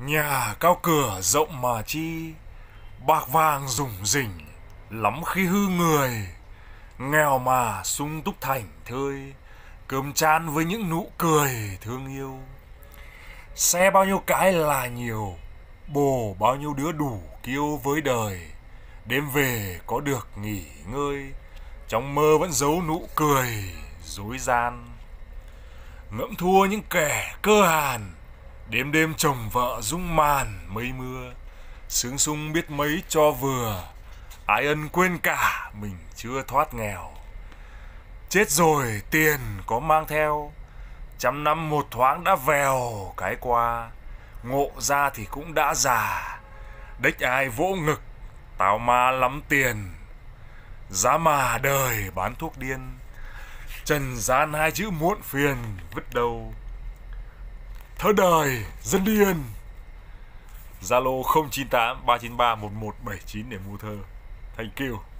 Nhà cao cửa rộng mà chi, bạc vàng rủng rỉnh, lắm khi hư người. Nghèo mà sung túc thành thơi, cơm chan với những nụ cười thương yêu. Xe bao nhiêu cái là nhiều, bồ bao nhiêu đứa đủ kiêu với đời. Đêm về có được nghỉ ngơi, trong mơ vẫn giấu nụ cười, dối gian. Ngẫm thua những kẻ cơ hàn, Đêm đêm chồng vợ rung màn mây mưa Sướng sung biết mấy cho vừa Ái ân quên cả mình chưa thoát nghèo Chết rồi tiền có mang theo Trăm năm một thoáng đã vèo cái qua Ngộ ra thì cũng đã già Đếch ai vỗ ngực Tao ma lắm tiền Giá mà đời bán thuốc điên Trần gian hai chữ muộn phiền vứt đầu Thơ đời, dân điên. Zalo 098 393 1179 để mua thơ. Thank you.